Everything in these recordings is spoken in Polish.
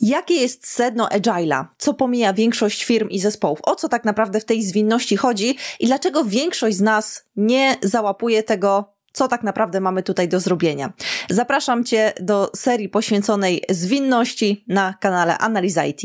Jakie jest sedno Agile'a? Co pomija większość firm i zespołów? O co tak naprawdę w tej zwinności chodzi i dlaczego większość z nas nie załapuje tego co tak naprawdę mamy tutaj do zrobienia. Zapraszam Cię do serii poświęconej zwinności na kanale Analiza IT.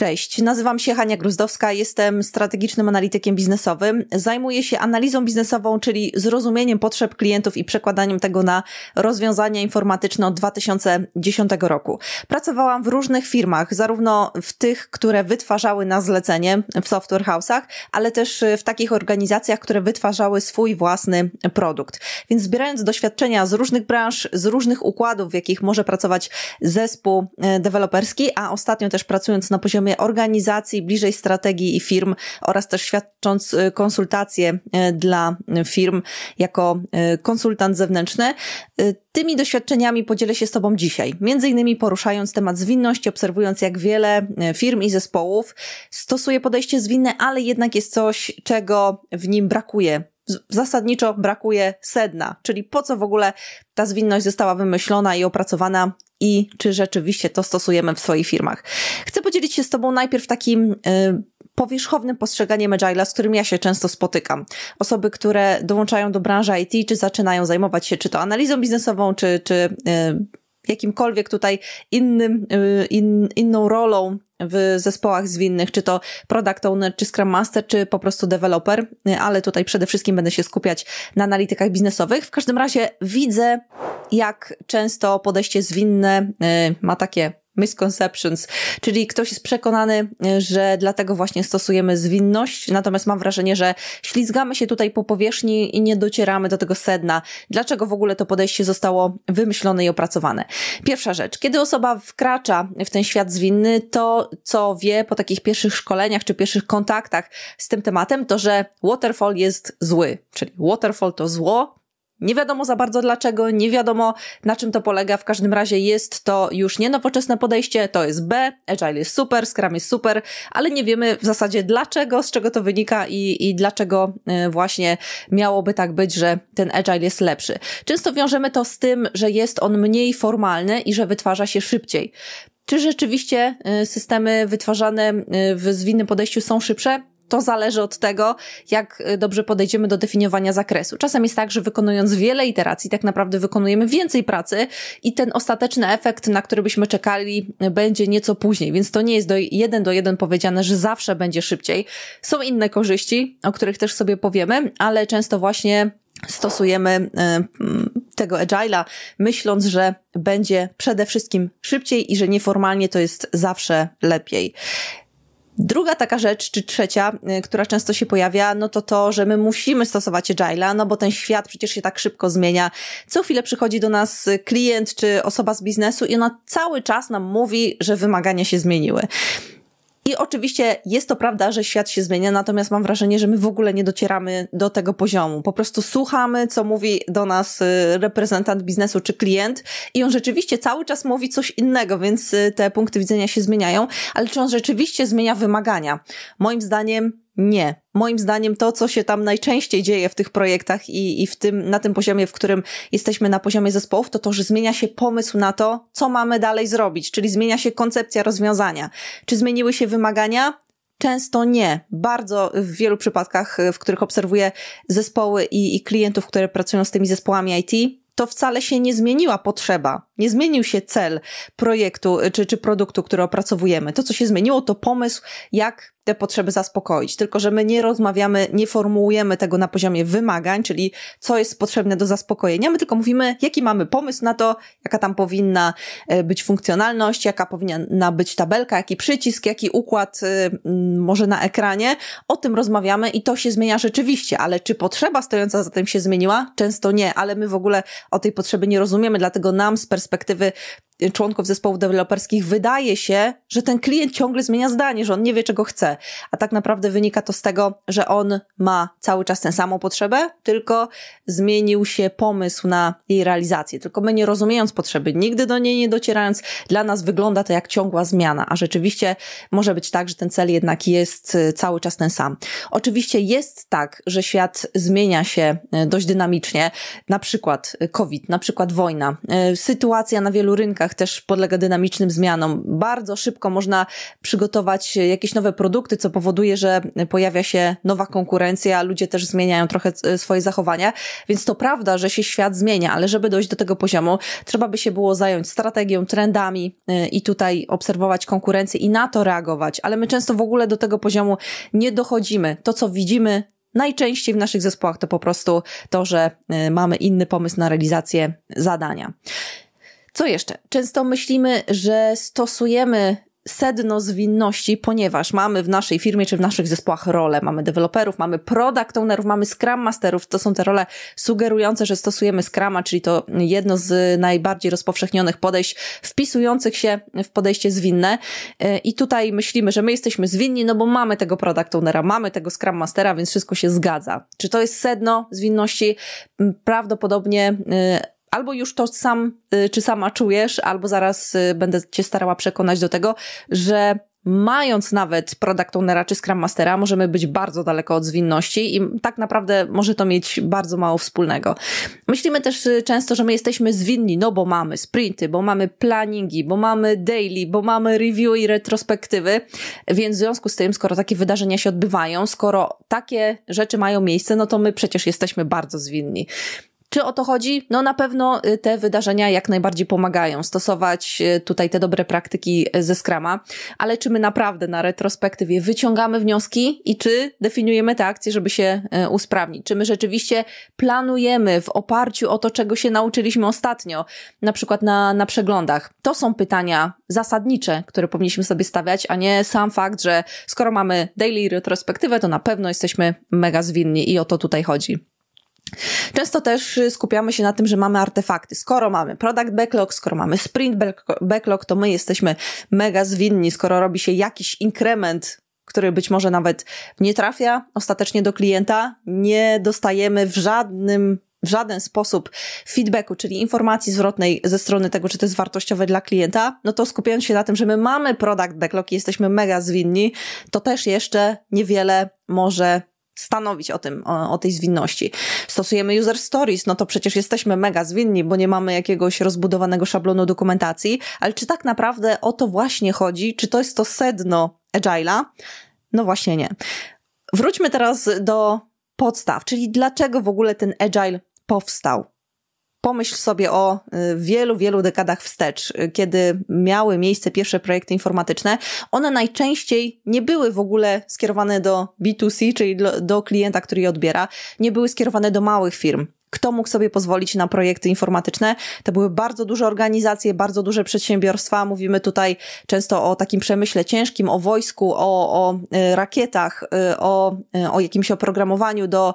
Cześć, nazywam się Hania Gruzdowska, jestem strategicznym analitykiem biznesowym. Zajmuję się analizą biznesową, czyli zrozumieniem potrzeb klientów i przekładaniem tego na rozwiązania informatyczne od 2010 roku. Pracowałam w różnych firmach, zarówno w tych, które wytwarzały na zlecenie w software house'ach, ale też w takich organizacjach, które wytwarzały swój własny produkt. Więc zbierając doświadczenia z różnych branż, z różnych układów, w jakich może pracować zespół e, deweloperski, a ostatnio też pracując na poziomie poziomie organizacji, bliżej strategii i firm oraz też świadcząc y, konsultacje y, dla firm jako y, konsultant zewnętrzny. Tymi doświadczeniami podzielę się z Tobą dzisiaj, między innymi poruszając temat zwinności, obserwując jak wiele firm i zespołów stosuje podejście zwinne, ale jednak jest coś, czego w nim brakuje zasadniczo brakuje sedna, czyli po co w ogóle ta zwinność została wymyślona i opracowana i czy rzeczywiście to stosujemy w swoich firmach. Chcę podzielić się z Tobą najpierw takim y, powierzchownym postrzeganiem Agile'a, z którym ja się często spotykam. Osoby, które dołączają do branży IT, czy zaczynają zajmować się czy to analizą biznesową, czy, czy y, jakimkolwiek tutaj innym, y, in, inną rolą w zespołach zwinnych, czy to product owner, czy scrum master, czy po prostu developer, y, ale tutaj przede wszystkim będę się skupiać na analitykach biznesowych. W każdym razie widzę, jak często podejście zwinne y, ma takie misconceptions, czyli ktoś jest przekonany, e, że dlatego właśnie stosujemy zwinność, natomiast mam wrażenie, że ślizgamy się tutaj po powierzchni i nie docieramy do tego sedna. Dlaczego w ogóle to podejście zostało wymyślone i opracowane? Pierwsza rzecz, kiedy osoba wkracza w ten świat zwinny, to co wie po takich pierwszych szkoleniach czy pierwszych kontaktach z tym tematem, to że waterfall jest zły, czyli waterfall to zło, nie wiadomo za bardzo dlaczego, nie wiadomo na czym to polega, w każdym razie jest to już nie nowoczesne podejście, to jest B, Agile jest super, Scrum jest super, ale nie wiemy w zasadzie dlaczego, z czego to wynika i, i dlaczego e, właśnie miałoby tak być, że ten Agile jest lepszy. Często wiążemy to z tym, że jest on mniej formalny i że wytwarza się szybciej. Czy rzeczywiście e, systemy wytwarzane e, w zwinnym podejściu są szybsze? to zależy od tego, jak y, dobrze podejdziemy do definiowania zakresu. Czasem jest tak, że wykonując wiele iteracji, tak naprawdę wykonujemy więcej pracy i ten ostateczny efekt, na który byśmy czekali, y, będzie nieco później, więc to nie jest do jeden do jeden powiedziane, że zawsze będzie szybciej. Są inne korzyści, o których też sobie powiemy, ale często właśnie stosujemy y, mm, tego agile'a, myśląc, że będzie przede wszystkim szybciej i że nieformalnie to jest zawsze lepiej. Druga taka rzecz, czy trzecia, y, która często się pojawia, no to to, że my musimy stosować Agile'a, no bo ten świat przecież się tak szybko zmienia. Co chwilę przychodzi do nas y, klient czy osoba z biznesu i ona cały czas nam mówi, że wymagania się zmieniły. I oczywiście jest to prawda, że świat się zmienia, natomiast mam wrażenie, że my w ogóle nie docieramy do tego poziomu. Po prostu słuchamy, co mówi do nas y, reprezentant biznesu czy klient, i on rzeczywiście cały czas mówi coś innego, więc y, te punkty widzenia się zmieniają, ale czy on rzeczywiście zmienia wymagania? Moim zdaniem nie. Moim zdaniem to, co się tam najczęściej dzieje w tych projektach i, i w tym, na tym poziomie, w którym jesteśmy na poziomie zespołów, to to, że zmienia się pomysł na to, co mamy dalej zrobić, czyli zmienia się koncepcja rozwiązania. Czy zmieniły się wymagania? Często nie. Bardzo w wielu przypadkach, w których obserwuję zespoły i, i klientów, które pracują z tymi zespołami IT, to wcale się nie zmieniła potrzeba nie zmienił się cel projektu y, czy, czy produktu, który opracowujemy. To, co się zmieniło, to pomysł, jak te potrzeby zaspokoić. Tylko, że my nie rozmawiamy, nie formułujemy tego na poziomie wymagań, czyli co jest potrzebne do zaspokojenia. My tylko mówimy, jaki mamy pomysł na to, jaka tam powinna y, być funkcjonalność, jaka powinna być tabelka, jaki przycisk, jaki układ y, może na ekranie. O tym rozmawiamy i to się zmienia rzeczywiście, ale czy potrzeba stojąca za tym się zmieniła? Często nie, ale my w ogóle o tej potrzeby nie rozumiemy, dlatego nam z perspektywy perspektywy członków zespołów deweloperskich wydaje się, że ten klient ciągle zmienia zdanie, że on nie wie, czego chce. A tak naprawdę wynika to z tego, że on ma cały czas tę samą potrzebę, tylko zmienił się pomysł na jej realizację. Tylko my nie rozumiejąc potrzeby, nigdy do niej nie docierając, dla nas wygląda to jak ciągła zmiana, a rzeczywiście może być tak, że ten cel jednak jest y, cały czas ten sam. Oczywiście jest tak, że świat zmienia się y, dość dynamicznie, na przykład y, COVID, na przykład wojna, sytuacja na wielu rynkach, rynkach też podlega dynamicznym zmianom. Bardzo szybko można przygotować jakieś nowe produkty, co powoduje, że pojawia się nowa konkurencja, ludzie też zmieniają trochę e, swoje zachowania, więc to prawda, że się świat zmienia, ale żeby dojść do tego poziomu, trzeba by się było zająć strategią, trendami e, i tutaj obserwować konkurencję i na to reagować, ale my często w ogóle do tego poziomu nie dochodzimy. To, co widzimy, Najczęściej w naszych zespołach to po prostu to, że e, mamy inny pomysł na realizację zadania. Co jeszcze? Często myślimy, że stosujemy sedno zwinności, ponieważ mamy w naszej firmie czy w naszych zespołach role. Mamy deweloperów, mamy product ownerów, mamy scrum masterów. To są te role sugerujące, że stosujemy scrama, czyli to jedno z najbardziej rozpowszechnionych podejść wpisujących się w podejście zwinne. E, I tutaj myślimy, że my jesteśmy zwinni, no bo mamy tego product ownera, mamy tego scrum mastera, więc wszystko się zgadza. Czy to jest sedno zwinności? Prawdopodobnie e, albo już to sam y, czy sama czujesz, albo zaraz y, będę cię starała przekonać do tego, że mając nawet product ownera czy scrum mastera, możemy być bardzo daleko od zwinności i tak naprawdę może to mieć bardzo mało wspólnego. Myślimy też y, często, że my jesteśmy zwinni, no bo mamy sprinty, bo mamy planningi, bo mamy daily, bo mamy review i retrospektywy, więc w związku z tym, skoro takie wydarzenia się odbywają, skoro takie rzeczy mają miejsce, no to my przecież jesteśmy bardzo zwinni. Czy o to chodzi? No na pewno y, te wydarzenia jak najbardziej pomagają stosować y, tutaj te dobre praktyki y, ze Scrama, ale czy my naprawdę na retrospektywie wyciągamy wnioski i czy definiujemy te akcje, żeby się usprawnić? Czy my rzeczywiście planujemy w oparciu o to, czego się nauczyliśmy ostatnio, na przykład na, na przeglądach? To są pytania zasadnicze, które powinniśmy sobie stawiać, a nie sam fakt, że skoro mamy daily retrospektywę, to na pewno jesteśmy mega zwinni i o to tutaj chodzi. Często też skupiamy się na tym, że mamy artefakty. Skoro mamy product backlog, skoro mamy sprint backlog, to my jesteśmy mega zwinni, skoro robi się jakiś inkrement który być może nawet nie trafia ostatecznie do klienta, nie dostajemy w żadnym w żaden sposób feedbacku, czyli informacji zwrotnej ze strony tego, czy to jest wartościowe dla klienta, no to skupiając się na tym, że my mamy product backlog i jesteśmy mega zwinni, to też jeszcze niewiele może stanowić o tym, o, o, tej zwinności. Stosujemy user stories, no to przecież jesteśmy mega zwinni, bo nie mamy jakiegoś rozbudowanego szablonu dokumentacji, ale czy tak naprawdę o to właśnie chodzi? Czy to jest to sedno Agile'a? No właśnie nie. Wróćmy teraz do podstaw, czyli dlaczego w ogóle ten Agile powstał. Pomyśl sobie o y, wielu, wielu dekadach wstecz, y, kiedy miały miejsce pierwsze projekty informatyczne. One najczęściej nie były w ogóle skierowane do B2C, czyli do, klienta, który je odbiera, nie były skierowane do małych firm kto mógł sobie pozwolić na projekty informatyczne. To były bardzo duże organizacje, bardzo duże przedsiębiorstwa. Mówimy tutaj często o takim przemyśle ciężkim, o wojsku, o, o y, rakietach, o, o jakimś oprogramowaniu do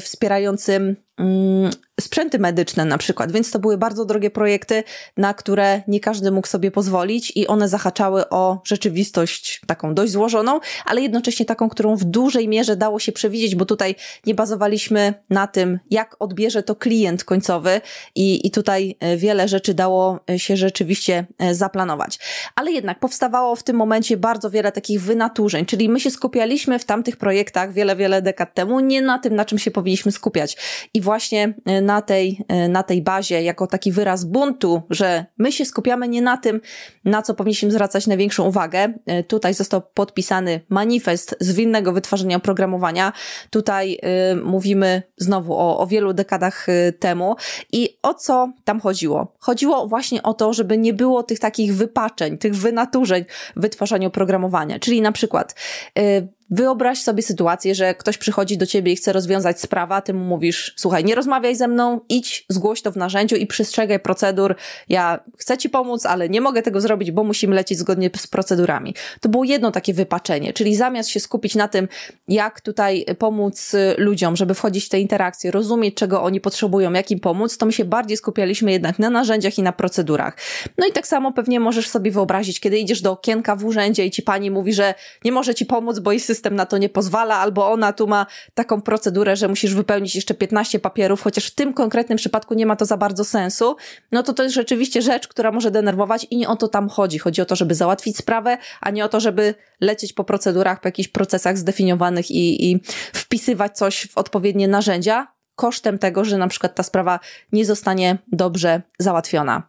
wspierającym Mm, sprzęty medyczne na przykład, więc to były bardzo drogie projekty, na które nie każdy mógł sobie pozwolić i one zahaczały o rzeczywistość taką dość złożoną, ale jednocześnie taką, którą w dużej mierze dało się przewidzieć, bo tutaj nie bazowaliśmy na tym, jak odbierze to klient końcowy i, i tutaj e, wiele rzeczy dało e, się rzeczywiście e, zaplanować. Ale jednak powstawało w tym momencie bardzo wiele takich wynaturzeń, czyli my się skupialiśmy w tamtych projektach wiele, wiele dekad temu nie na tym, na czym się powinniśmy skupiać. I właśnie e, na tej, e, na tej bazie, jako taki wyraz buntu, że my się skupiamy nie na tym, na co powinniśmy zwracać największą uwagę. E, tutaj został podpisany manifest zwinnego wytwarzania oprogramowania. Tutaj y, mówimy znowu o, o wielu dekadach temu. I o co tam chodziło? Chodziło właśnie o to, żeby nie było tych takich wypaczeń, tych wynaturzeń w wytwarzaniu oprogramowania. Czyli na przykład y, Wyobraź sobie sytuację, że ktoś przychodzi do ciebie i chce rozwiązać sprawę, ty mu mówisz, słuchaj, nie rozmawiaj ze mną, idź, zgłoś to w narzędziu i przestrzegaj procedur. Ja chcę ci pomóc, ale nie mogę tego zrobić, bo musimy lecieć zgodnie z procedurami. To było jedno takie wypaczenie, czyli zamiast się skupić na tym, jak tutaj pomóc y, ludziom, żeby wchodzić w te interakcje, rozumieć, czego oni potrzebują, jak im pomóc, to my się bardziej skupialiśmy jednak na narzędziach i na procedurach. No i tak samo pewnie możesz sobie wyobrazić, kiedy idziesz do okienka w urzędzie i ci pani mówi, że nie może ci pomóc, bo jest system system na to nie pozwala, albo ona tu ma taką procedurę, że musisz wypełnić jeszcze 15 papierów, chociaż w tym konkretnym przypadku nie ma to za bardzo sensu, no to to jest rzeczywiście rzecz, która może denerwować i nie o to tam chodzi. Chodzi o to, żeby załatwić sprawę, a nie o to, żeby lecieć po procedurach, po jakichś procesach zdefiniowanych i, i wpisywać coś w odpowiednie narzędzia, kosztem tego, że na przykład ta sprawa nie zostanie dobrze załatwiona.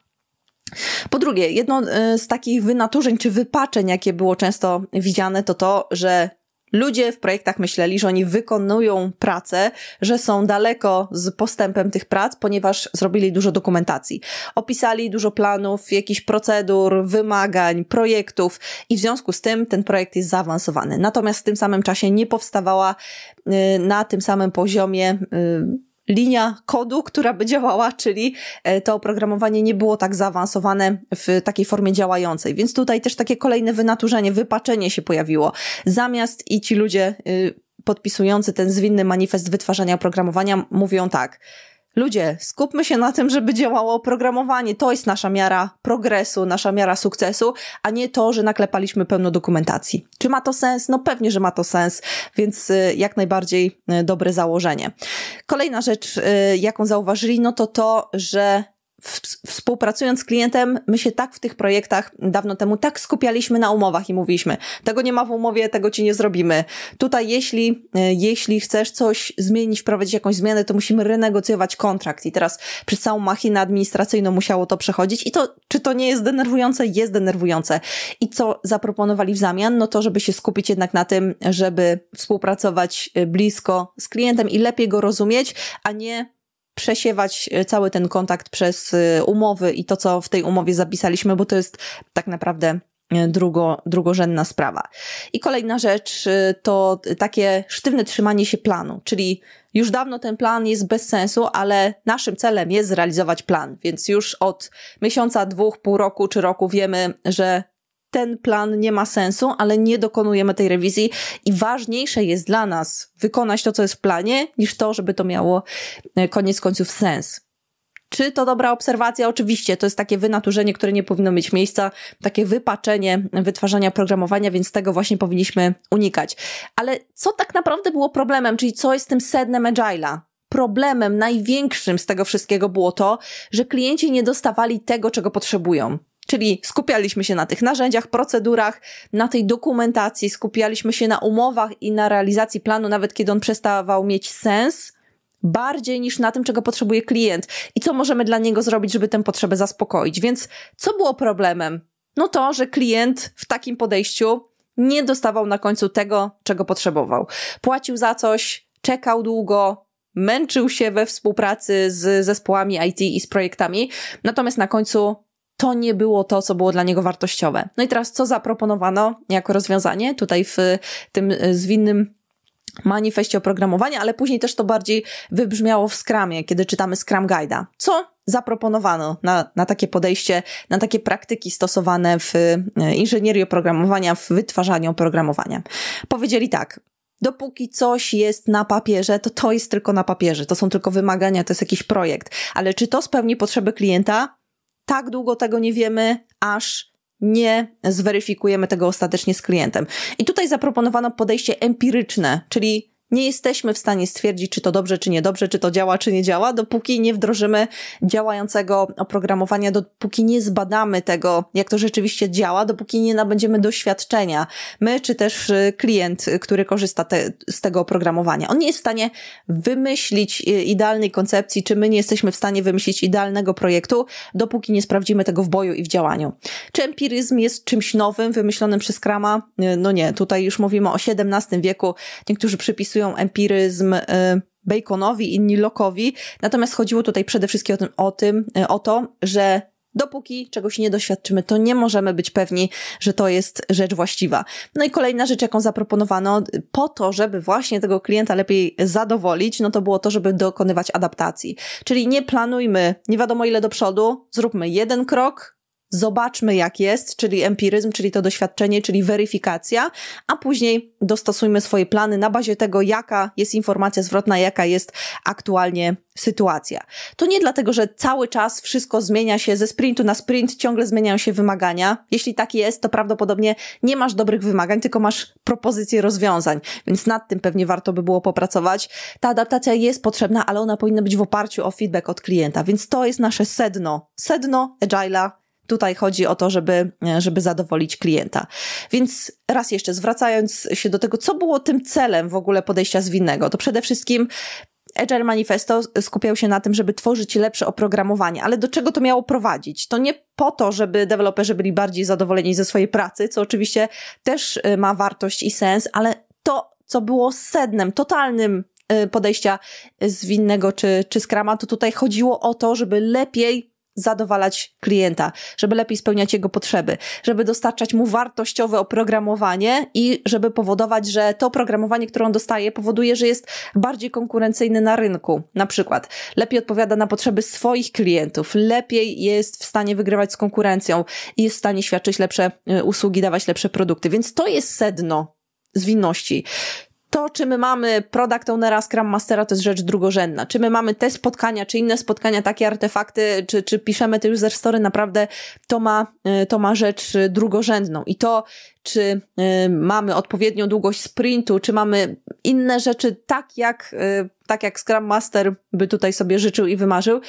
Po drugie, jedno y, z takich wynaturzeń czy wypaczeń, jakie było często widziane, to to, że Ludzie w projektach myśleli, że oni wykonują pracę, że są daleko z postępem tych prac, ponieważ zrobili dużo dokumentacji. Opisali dużo planów, jakichś procedur, wymagań, projektów i w związku z tym ten projekt jest zaawansowany. Natomiast w tym samym czasie nie powstawała y, na tym samym poziomie y, linia kodu, która by działała, czyli e, to oprogramowanie nie było tak zaawansowane w takiej formie działającej. Więc tutaj też takie kolejne wynaturzenie, wypaczenie się pojawiło. Zamiast i ci ludzie y, podpisujący ten zwinny manifest wytwarzania oprogramowania mówią tak – Ludzie, skupmy się na tym, żeby działało oprogramowanie. To jest nasza miara progresu, nasza miara sukcesu, a nie to, że naklepaliśmy pełno dokumentacji. Czy ma to sens? No pewnie, że ma to sens, więc y, jak najbardziej y, dobre założenie. Kolejna rzecz, y, jaką zauważyli, no to to, że współpracując z klientem, my się tak w tych projektach dawno temu tak skupialiśmy na umowach i mówiliśmy, tego nie ma w umowie, tego ci nie zrobimy. Tutaj jeśli, e, jeśli chcesz coś zmienić, wprowadzić jakąś zmianę, to musimy renegocjować kontrakt i teraz przez całą machinę administracyjną musiało to przechodzić i to, czy to nie jest denerwujące? Jest denerwujące. I co zaproponowali w zamian? No to, żeby się skupić jednak na tym, żeby współpracować e, blisko z klientem i lepiej go rozumieć, a nie przesiewać e, cały ten kontakt przez e, umowy i to, co w tej umowie zapisaliśmy, bo to jest tak naprawdę e, drugo, drugorzędna sprawa. I kolejna rzecz to takie sztywne trzymanie się planu, czyli już dawno ten plan jest bez sensu, ale naszym celem jest zrealizować plan, więc już od miesiąca, dwóch, pół roku czy roku wiemy, że ten plan nie ma sensu, ale nie dokonujemy tej rewizji i ważniejsze jest dla nas wykonać to, co jest w planie, niż to, żeby to miało e, koniec końców sens. Czy to dobra obserwacja? Oczywiście, to jest takie wynaturzenie, które nie powinno mieć miejsca, takie wypaczenie wytwarzania programowania, więc tego właśnie powinniśmy unikać. Ale co tak naprawdę było problemem, czyli co jest tym sednem Agile'a? Problemem największym z tego wszystkiego było to, że klienci nie dostawali tego, czego potrzebują. Czyli skupialiśmy się na tych narzędziach, procedurach, na tej dokumentacji, skupialiśmy się na umowach i na realizacji planu, nawet kiedy on przestawał mieć sens, bardziej niż na tym, czego potrzebuje klient i co możemy dla niego zrobić, żeby tę potrzebę zaspokoić. Więc co było problemem? No to, że klient w takim podejściu nie dostawał na końcu tego, czego potrzebował. Płacił za coś, czekał długo, męczył się we współpracy z zespołami IT i z projektami, natomiast na końcu to nie było to, co było dla niego wartościowe. No i teraz co zaproponowano jako rozwiązanie tutaj w tym e, zwinnym manifestie oprogramowania, ale później też to bardziej wybrzmiało w Scramie, kiedy czytamy Scrum Guide'a. Co zaproponowano na, na takie podejście, na takie praktyki stosowane w e, inżynierii oprogramowania, w wytwarzaniu oprogramowania? Powiedzieli tak, Dopóki coś jest na papierze, to to jest tylko na papierze, to są tylko wymagania, to jest jakiś projekt. Ale czy to spełni potrzeby klienta? tak długo tego nie wiemy, aż nie zweryfikujemy tego ostatecznie z klientem. I tutaj zaproponowano podejście empiryczne, czyli nie jesteśmy w stanie stwierdzić, czy to dobrze, czy niedobrze, czy to działa, czy nie działa, dopóki nie wdrożymy działającego oprogramowania, dopóki nie zbadamy tego, jak to rzeczywiście działa, dopóki nie nabędziemy doświadczenia. My, czy też y, klient, y, który korzysta te, z tego oprogramowania. On nie jest w stanie wymyślić y, idealnej koncepcji, czy my nie jesteśmy w stanie wymyślić idealnego projektu, dopóki nie sprawdzimy tego w boju i w działaniu. Czy empiryzm jest czymś nowym, wymyślonym przez Krama? No nie, tutaj już mówimy o XVII wieku. Niektórzy przypisują empiryzm y, Baconowi, inni Lokowi. Natomiast chodziło tutaj przede wszystkim o, tym, o, tym, y, o to, że dopóki czegoś nie doświadczymy, to nie możemy być pewni, że to jest rzecz właściwa. No i kolejna rzecz, jaką zaproponowano po to, żeby właśnie tego klienta lepiej zadowolić, no to było to, żeby dokonywać adaptacji. Czyli nie planujmy nie wiadomo ile do przodu, zróbmy jeden krok, zobaczmy jak jest, czyli empiryzm, czyli to doświadczenie, czyli weryfikacja, a później dostosujmy swoje plany na bazie tego, jaka jest informacja zwrotna, jaka jest aktualnie sytuacja. To nie dlatego, że cały czas wszystko zmienia się ze sprintu na sprint, ciągle zmieniają się wymagania. Jeśli tak jest, to prawdopodobnie nie masz dobrych wymagań, tylko masz propozycje rozwiązań, więc nad tym pewnie warto by było popracować. Ta adaptacja jest potrzebna, ale ona powinna być w oparciu o feedback od klienta, więc to jest nasze sedno. Sedno Agile'a Tutaj chodzi o to, żeby, żeby zadowolić klienta. Więc raz jeszcze zwracając się do tego, co było tym celem w ogóle podejścia zwinnego, to przede wszystkim Agile Manifesto skupiał się na tym, żeby tworzyć lepsze oprogramowanie, ale do czego to miało prowadzić? To nie po to, żeby deweloperzy byli bardziej zadowoleni ze swojej pracy, co oczywiście też y, ma wartość i sens, ale to, co było sednem, totalnym y, podejścia zwinnego czy, czy skrama, to tutaj chodziło o to, żeby lepiej zadowalać klienta, żeby lepiej spełniać jego potrzeby, żeby dostarczać mu wartościowe oprogramowanie i żeby powodować, że to oprogramowanie, które on dostaje, powoduje, że jest bardziej konkurencyjny na rynku. Na przykład lepiej odpowiada na potrzeby swoich klientów, lepiej jest w stanie wygrywać z konkurencją i jest w stanie świadczyć lepsze y, usługi, dawać lepsze produkty. Więc to jest sedno zwinności to, czy my mamy product ownera, scrum mastera, to jest rzecz drugorzędna. Czy my mamy te spotkania, czy inne spotkania, takie artefakty, czy, czy piszemy te user story, naprawdę to ma, e, to ma rzecz e, drugorzędną. I to, czy e, mamy odpowiednią długość sprintu, czy mamy inne rzeczy tak jak, tak jak scrum master by tutaj sobie życzył i wymarzył,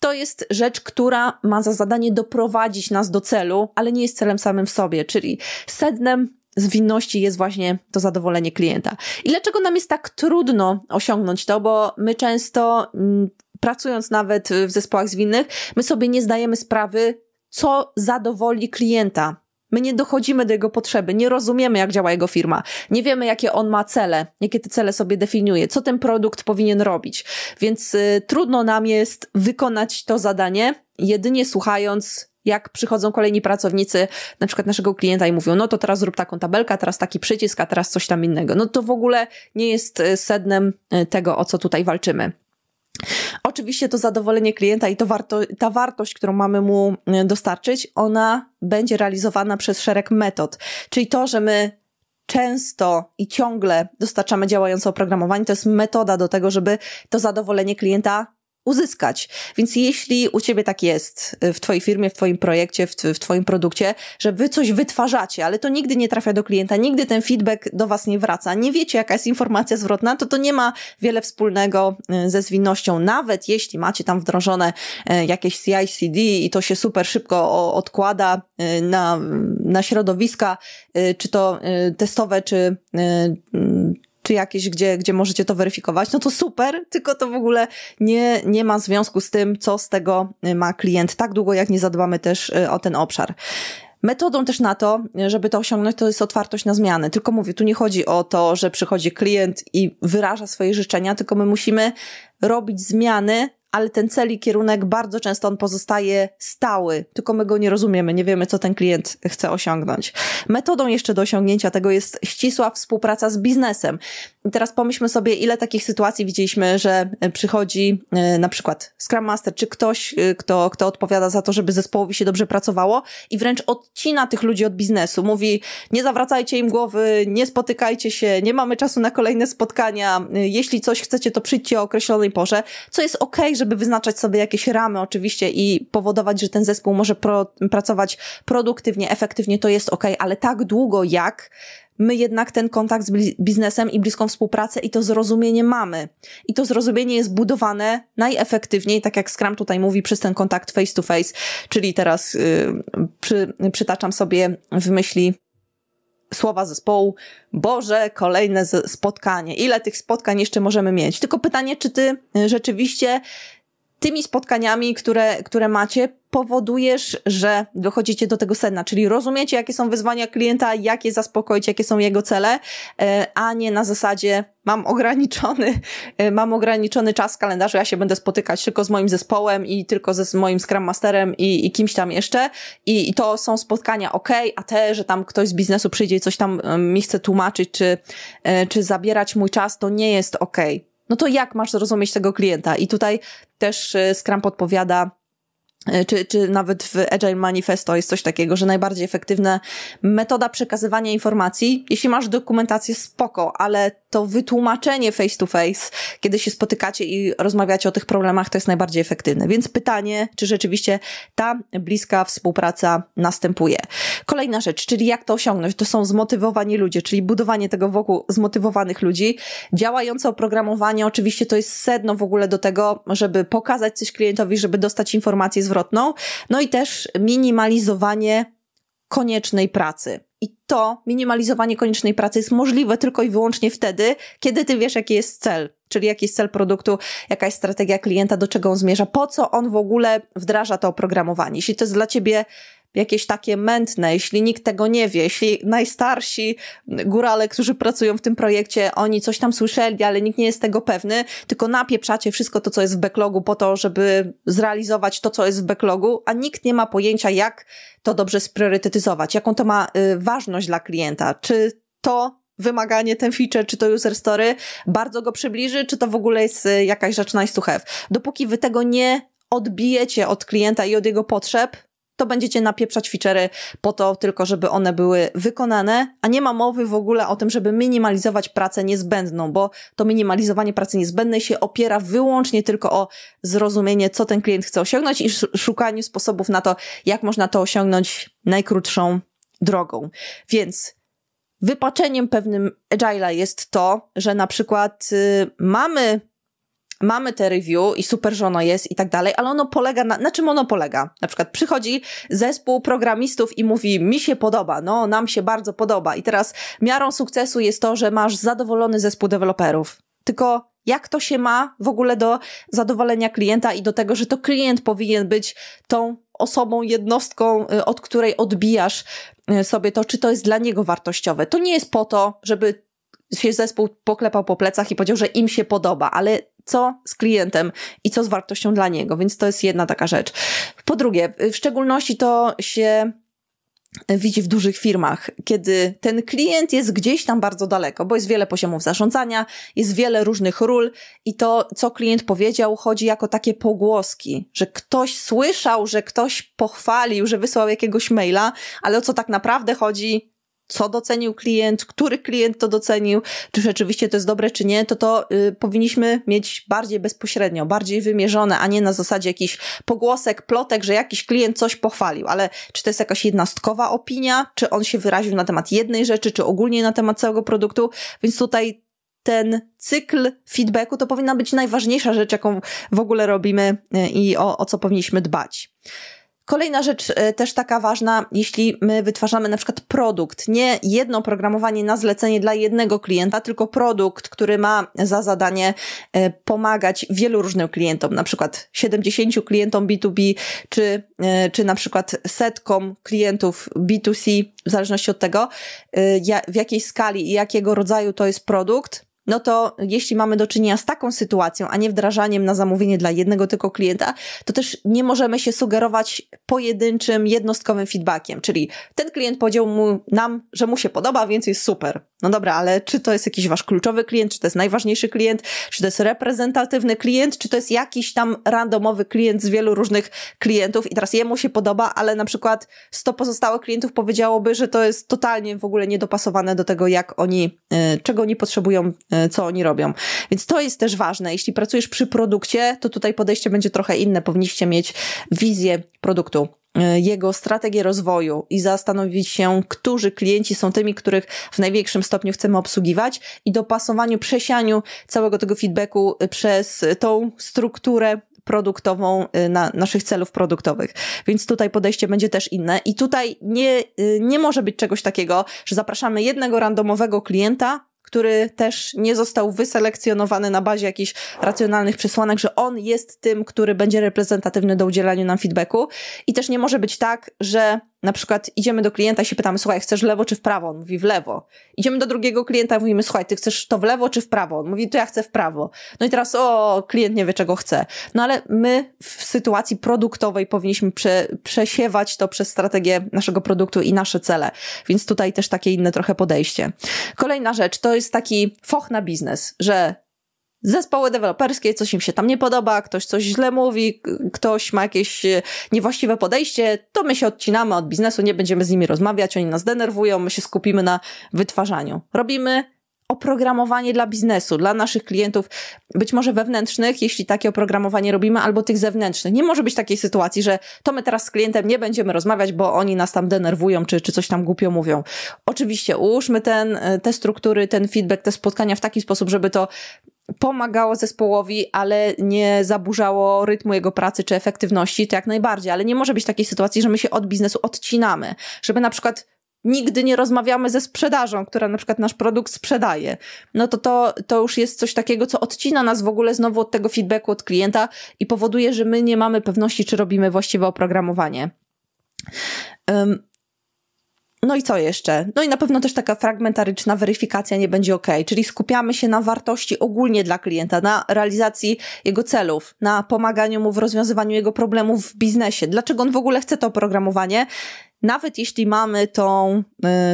to jest rzecz, która ma za zadanie doprowadzić nas do celu, ale nie jest celem samym w sobie, czyli sednem zwinności jest właśnie to zadowolenie klienta. I dlaczego nam jest tak trudno osiągnąć to? Bo my często, mm, pracując nawet w zespołach zwinnych, my sobie nie zdajemy sprawy, co zadowoli klienta. My nie dochodzimy do jego potrzeby, nie rozumiemy, jak działa jego firma, nie wiemy, jakie on ma cele, jakie te cele sobie definiuje, co ten produkt powinien robić. Więc y, trudno nam jest wykonać to zadanie, jedynie słuchając jak przychodzą kolejni pracownicy na przykład naszego klienta i mówią, no to teraz zrób taką tabelkę, teraz taki przycisk, a teraz coś tam innego. No to w ogóle nie jest y, sednem y, tego, o co tutaj walczymy. Oczywiście to zadowolenie klienta i to warto, ta wartość, którą mamy mu y, dostarczyć, ona będzie realizowana przez szereg metod. Czyli to, że my często i ciągle dostarczamy działające oprogramowanie, to jest metoda do tego, żeby to zadowolenie klienta uzyskać. Więc jeśli u ciebie tak jest, y, w twojej firmie, w twoim projekcie, w, w twoim produkcie, że wy coś wytwarzacie, ale to nigdy nie trafia do klienta, nigdy ten feedback do was nie wraca, nie wiecie jaka jest informacja zwrotna, to to nie ma wiele wspólnego y, ze zwinnością. Nawet jeśli macie tam wdrożone y, jakieś CI/CD i to się super szybko odkłada na, na środowiska, czy to testowe, czy, czy jakieś, gdzie, gdzie możecie to weryfikować, no to super, tylko to w ogóle nie, nie ma związku z tym, co z tego y, ma klient, tak długo jak nie zadbamy też y, o ten obszar. Metodą też na to, żeby to osiągnąć, to jest otwartość na zmiany. Tylko mówię, tu nie chodzi o to, że przychodzi klient i wyraża swoje życzenia, tylko my musimy robić zmiany ale ten cel i kierunek bardzo często on pozostaje stały, tylko my go nie rozumiemy, nie wiemy, co ten klient chce osiągnąć. Metodą jeszcze do osiągnięcia tego jest ścisła współpraca z biznesem. I teraz pomyślmy sobie, ile takich sytuacji widzieliśmy, że e, przychodzi e, na przykład Scrum Master, czy ktoś, e, kto, kto odpowiada za to, żeby zespołowi się dobrze pracowało i wręcz odcina tych ludzi od biznesu. Mówi, nie zawracajcie im głowy, nie spotykajcie się, nie mamy czasu na kolejne spotkania, jeśli coś chcecie, to przyjdźcie o określonej porze, co jest ok, żeby żeby wyznaczać sobie jakieś ramy oczywiście i powodować, że ten zespół może pro, pracować produktywnie, efektywnie, to jest ok, ale tak długo jak my jednak ten kontakt z biznesem i bliską współpracę i to zrozumienie mamy. I to zrozumienie jest budowane najefektywniej, tak jak Scrum tutaj mówi, przez ten kontakt face to face, czyli teraz yy, przy, przytaczam sobie w myśli słowa zespołu, Boże, kolejne spotkanie, ile tych spotkań jeszcze możemy mieć? Tylko pytanie, czy ty y, rzeczywiście tymi spotkaniami, które, które macie, powodujesz, że dochodzicie do tego sedna, czyli rozumiecie, jakie są wyzwania klienta, jakie zaspokoić, jakie są jego cele, e, a nie na zasadzie mam ograniczony, e, mam ograniczony czas w kalendarzu, ja się będę spotykać tylko z moim zespołem i tylko ze moim Scrum Masterem i, i kimś tam jeszcze I, i to są spotkania ok, a te, że tam ktoś z biznesu przyjdzie i coś tam e, mi chce tłumaczyć, czy, czy zabierać mój czas, to nie jest ok no to jak masz zrozumieć tego klienta? I tutaj też y, Scrum podpowiada, E, czy, czy nawet w Agile Manifesto jest coś takiego, że najbardziej efektywna metoda przekazywania informacji, jeśli masz dokumentację, spoko, ale to wytłumaczenie face to face, kiedy się spotykacie i rozmawiacie o tych problemach, to jest najbardziej efektywne. Więc pytanie, czy rzeczywiście ta bliska współpraca następuje. Kolejna rzecz, czyli jak to osiągnąć, to są zmotywowani ludzie, czyli budowanie tego wokół zmotywowanych ludzi. Działające oprogramowanie, oczywiście to jest sedno w ogóle do tego, żeby pokazać coś klientowi, żeby dostać informacje zwrotną, no i też minimalizowanie koniecznej pracy. I to minimalizowanie koniecznej pracy jest możliwe tylko i wyłącznie wtedy, kiedy ty wiesz, jaki jest cel, czyli jaki jest cel produktu, jaka jest strategia klienta, do czego on zmierza, po co on w ogóle wdraża to oprogramowanie. Jeśli to jest dla ciebie jakieś takie mętne, jeśli nikt tego nie wie, jeśli najstarsi górale, którzy pracują w tym projekcie, oni coś tam słyszeli, ale nikt nie jest tego pewny, tylko napieprzacie wszystko to, co jest w backlogu po to, żeby zrealizować to, co jest w backlogu, a nikt nie ma pojęcia, jak to dobrze spriorytetyzować, jaką to ma y, ważność dla klienta, czy to wymaganie, ten feature, czy to user story bardzo go przybliży, czy to w ogóle jest y, jakaś rzecz nice to have. Dopóki wy tego nie odbijecie od klienta i od jego potrzeb, to będziecie napieprzać feature'y po to tylko, żeby one były wykonane, a nie ma mowy w ogóle o tym, żeby minimalizować pracę niezbędną, bo to minimalizowanie pracy niezbędnej się opiera wyłącznie tylko o zrozumienie, co ten klient chce osiągnąć i szukaniu sposobów na to, jak można to osiągnąć najkrótszą drogą. Więc wypaczeniem pewnym Agile'a jest to, że na przykład y, mamy mamy te review i super, że ono jest i tak dalej, ale ono polega na, na czym ono polega? Na przykład przychodzi zespół programistów i mówi, mi się podoba, no, nam się bardzo podoba. I teraz miarą sukcesu jest to, że masz zadowolony zespół deweloperów. Tylko jak to się ma w ogóle do zadowolenia klienta i do tego, że to klient powinien być tą osobą, jednostką, y, od której odbijasz y, sobie to, czy to jest dla niego wartościowe. To nie jest po to, żeby się zespół poklepał po plecach i powiedział, że im się podoba, ale co z klientem i co z wartością dla niego, więc to jest jedna taka rzecz. Po drugie, w szczególności to się widzi w dużych firmach, kiedy ten klient jest gdzieś tam bardzo daleko, bo jest wiele poziomów zarządzania, jest wiele różnych ról i to, co klient powiedział, chodzi jako takie pogłoski, że ktoś słyszał, że ktoś pochwalił, że wysłał jakiegoś maila, ale o co tak naprawdę chodzi, co docenił klient, który klient to docenił, czy rzeczywiście to jest dobre, czy nie, to to y, powinniśmy mieć bardziej bezpośrednio, bardziej wymierzone, a nie na zasadzie jakichś pogłosek, plotek, że jakiś klient coś pochwalił, ale czy to jest jakaś jednostkowa opinia, czy on się wyraził na temat jednej rzeczy, czy ogólnie na temat całego produktu, więc tutaj ten cykl feedbacku to powinna być najważniejsza rzecz, jaką w ogóle robimy y, i o, o co powinniśmy dbać. Kolejna rzecz e, też taka ważna, jeśli my wytwarzamy na przykład produkt, nie jedno programowanie na zlecenie dla jednego klienta, tylko produkt, który ma za zadanie e, pomagać wielu różnym klientom, na przykład 70 klientom B2B, czy, e, czy na przykład setkom klientów B2C, w zależności od tego, w jakiej skali i jakiego rodzaju to jest produkt, no to jeśli mamy do czynienia z taką sytuacją, a nie wdrażaniem na zamówienie dla jednego tylko klienta, to też nie możemy się sugerować pojedynczym, jednostkowym feedbackiem, czyli ten klient powiedział mu, nam, że mu się podoba, więc jest super. No dobra, ale czy to jest jakiś wasz kluczowy klient, czy to jest najważniejszy klient, czy to jest reprezentatywny klient, czy to jest jakiś tam randomowy klient z wielu różnych klientów i teraz jemu się podoba, ale na przykład 100 pozostałych klientów powiedziałoby, że to jest totalnie w ogóle niedopasowane do tego, jak oni, e, czego oni potrzebują e, E, co oni robią. Więc to jest też ważne. Jeśli pracujesz przy produkcie, to tutaj podejście będzie trochę inne. Powinniście mieć wizję produktu e, jego strategię rozwoju i zastanowić się, którzy klienci są tymi, których w największym stopniu chcemy obsługiwać i dopasowaniu, przesianiu całego tego feedbacku e, przez tą strukturę produktową na naszych celów produktowych. Więc tutaj podejście będzie też inne i tutaj nie, nie może być czegoś takiego, że zapraszamy jednego randomowego klienta który też nie został wyselekcjonowany na bazie jakichś racjonalnych przesłanek, że on jest tym, który będzie reprezentatywny do udzielania nam feedbacku. I też nie może być tak, że na przykład idziemy do klienta i się pytamy, słuchaj, chcesz w lewo czy w prawo? On mówi w lewo. Idziemy do drugiego klienta i mówimy, słuchaj, ty chcesz to w lewo czy w prawo? On mówi, to ja chcę w prawo. No i teraz, o, klient nie wie, czego chce. No ale my w sytuacji produktowej powinniśmy prze, przesiewać to przez strategię naszego produktu i nasze cele. Więc tutaj też takie inne trochę podejście. Kolejna rzecz, to jest taki foch na biznes, że zespoły deweloperskie, coś im się tam nie podoba, ktoś coś źle mówi, ktoś ma jakieś e, niewłaściwe podejście, to my się odcinamy od biznesu, nie będziemy z nimi rozmawiać, oni nas denerwują, my się skupimy na wytwarzaniu. Robimy oprogramowanie dla biznesu, dla naszych klientów, być może wewnętrznych, jeśli takie oprogramowanie robimy, albo tych zewnętrznych. Nie może być takiej sytuacji, że to my teraz z klientem nie będziemy rozmawiać, bo oni nas tam denerwują, czy, czy coś tam głupio mówią. Oczywiście, ułóżmy ten, e, te struktury, ten feedback, te spotkania w taki sposób, żeby to pomagało zespołowi, ale nie zaburzało rytmu jego pracy czy efektywności, to jak najbardziej. Ale nie może być takiej sytuacji, że my się od biznesu odcinamy, żeby na przykład nigdy nie rozmawiamy ze sprzedażą, która na przykład nasz produkt sprzedaje. No to, to to już jest coś takiego, co odcina nas w ogóle znowu od tego feedbacku od klienta i powoduje, że my nie mamy pewności, czy robimy właściwe oprogramowanie. No i co jeszcze? No i na pewno też taka fragmentaryczna weryfikacja nie będzie ok, czyli skupiamy się na wartości ogólnie dla klienta, na realizacji jego celów, na pomaganiu mu w rozwiązywaniu jego problemów w biznesie. Dlaczego on w ogóle chce to oprogramowanie? Nawet jeśli mamy tą,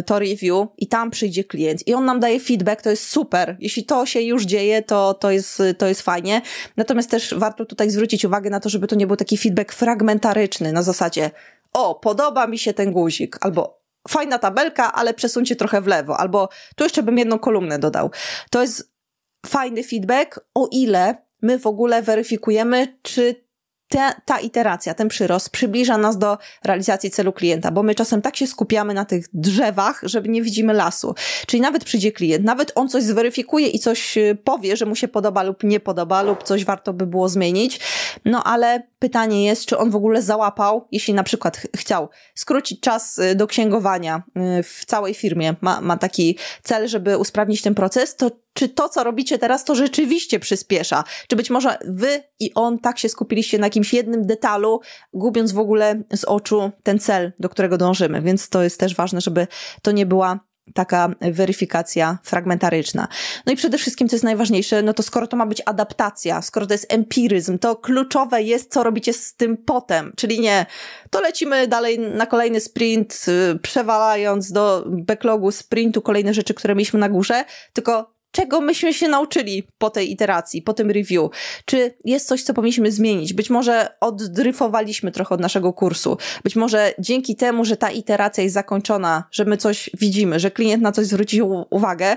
y, to review i tam przyjdzie klient i on nam daje feedback, to jest super. Jeśli to się już dzieje, to, to, jest, to jest fajnie. Natomiast też warto tutaj zwrócić uwagę na to, żeby to nie był taki feedback fragmentaryczny na zasadzie o, podoba mi się ten guzik, albo fajna tabelka, ale przesuńcie trochę w lewo, albo tu jeszcze bym jedną kolumnę dodał. To jest fajny feedback, o ile my w ogóle weryfikujemy, czy te, ta iteracja, ten przyrost przybliża nas do realizacji celu klienta, bo my czasem tak się skupiamy na tych drzewach, żeby nie widzimy lasu. Czyli nawet przyjdzie klient, nawet on coś zweryfikuje i coś y, powie, że mu się podoba lub nie podoba, lub coś warto by było zmienić. No ale pytanie jest, czy on w ogóle załapał, jeśli na przykład ch chciał skrócić czas y, do księgowania y, w całej firmie, ma, ma taki cel, żeby usprawnić ten proces, to czy to, co robicie teraz, to rzeczywiście przyspiesza? Czy być może wy i on tak się skupiliście na jakimś jednym detalu, gubiąc w ogóle z oczu ten cel, do którego dążymy? Więc to jest też ważne, żeby to nie była taka weryfikacja fragmentaryczna. No i przede wszystkim, co jest najważniejsze, no to skoro to ma być adaptacja, skoro to jest empiryzm, to kluczowe jest, co robicie z tym potem, czyli nie, to lecimy dalej na kolejny sprint, y, przewalając do backlogu sprintu kolejne rzeczy, które mieliśmy na górze, tylko czego myśmy się nauczyli po tej iteracji, po tym review? Czy jest coś, co powinniśmy zmienić? Być może oddryfowaliśmy trochę od naszego kursu. Być może dzięki temu, że ta iteracja jest zakończona, że my coś widzimy, że klient na coś zwrócił uwagę,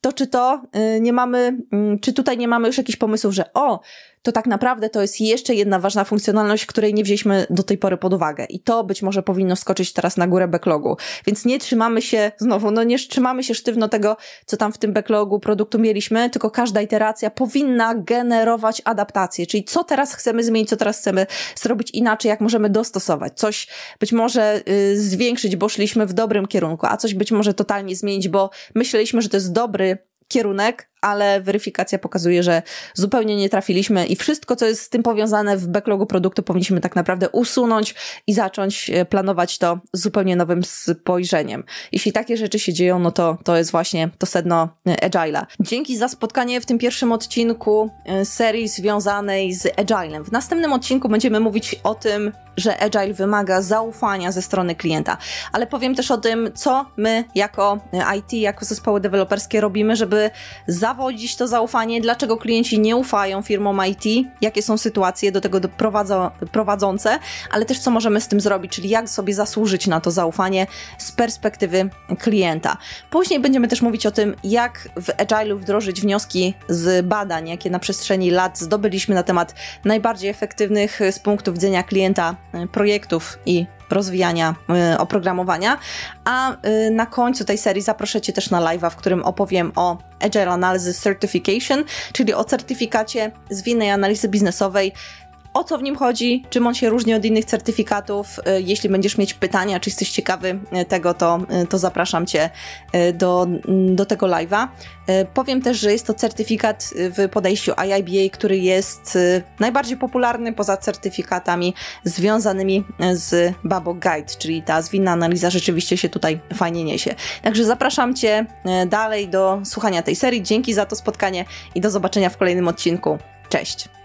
to czy to y, nie mamy, mm, czy tutaj nie mamy już jakichś pomysłów, że o, to tak naprawdę to jest jeszcze jedna ważna funkcjonalność, której nie wzięliśmy do tej pory pod uwagę. I to być może powinno skoczyć teraz na górę backlogu. Więc nie trzymamy się, znowu, no nie trzymamy się sztywno tego, co tam w tym backlogu produktu mieliśmy, tylko każda iteracja powinna generować adaptację. Czyli co teraz chcemy zmienić, co teraz chcemy zrobić inaczej, jak możemy dostosować. Coś być może y, zwiększyć, bo szliśmy w dobrym kierunku, a coś być może totalnie zmienić, bo myśleliśmy, że to jest dobry kierunek, ale weryfikacja pokazuje, że zupełnie nie trafiliśmy i wszystko, co jest z tym powiązane w backlogu produktu, powinniśmy tak naprawdę usunąć i zacząć e, planować to zupełnie nowym spojrzeniem. Jeśli takie rzeczy się dzieją, no to to jest właśnie to sedno e, Agile'a. Dzięki za spotkanie w tym pierwszym odcinku e, serii związanej z Agile'em. W następnym odcinku będziemy mówić o tym, że agile wymaga zaufania ze strony klienta, ale powiem też o tym, co my jako e, IT, jako zespoły deweloperskie robimy, żeby zawodzić to zaufanie, dlaczego klienci nie ufają firmom IT, jakie są sytuacje do tego prowadzące, ale też co możemy z tym zrobić, czyli jak sobie zasłużyć na to zaufanie z perspektywy klienta. Później będziemy też mówić o tym, jak w agile'u wdrożyć wnioski z badań, jakie na przestrzeni lat zdobyliśmy na temat najbardziej efektywnych e, z punktu widzenia klienta E, projektów i rozwijania e, oprogramowania. A e, na końcu tej serii zaproszę Cię też na live'a, w którym opowiem o Agile Analysis Certification, czyli o certyfikacie zwinnej analizy biznesowej o co w nim chodzi, czym on się różni od innych certyfikatów. Y, jeśli będziesz mieć pytania, czy jesteś ciekawy y, tego, to, y, to zapraszam Cię do, mm, do tego live'a. Powiem też, że jest to certyfikat w podejściu IIBA, który jest najbardziej popularny poza certyfikatami związanymi z Babo Guide, czyli ta zwinna analiza rzeczywiście się tutaj fajnie niesie. Także zapraszam Cię dalej do słuchania tej serii. Dzięki za to spotkanie i do zobaczenia w kolejnym odcinku. Cześć!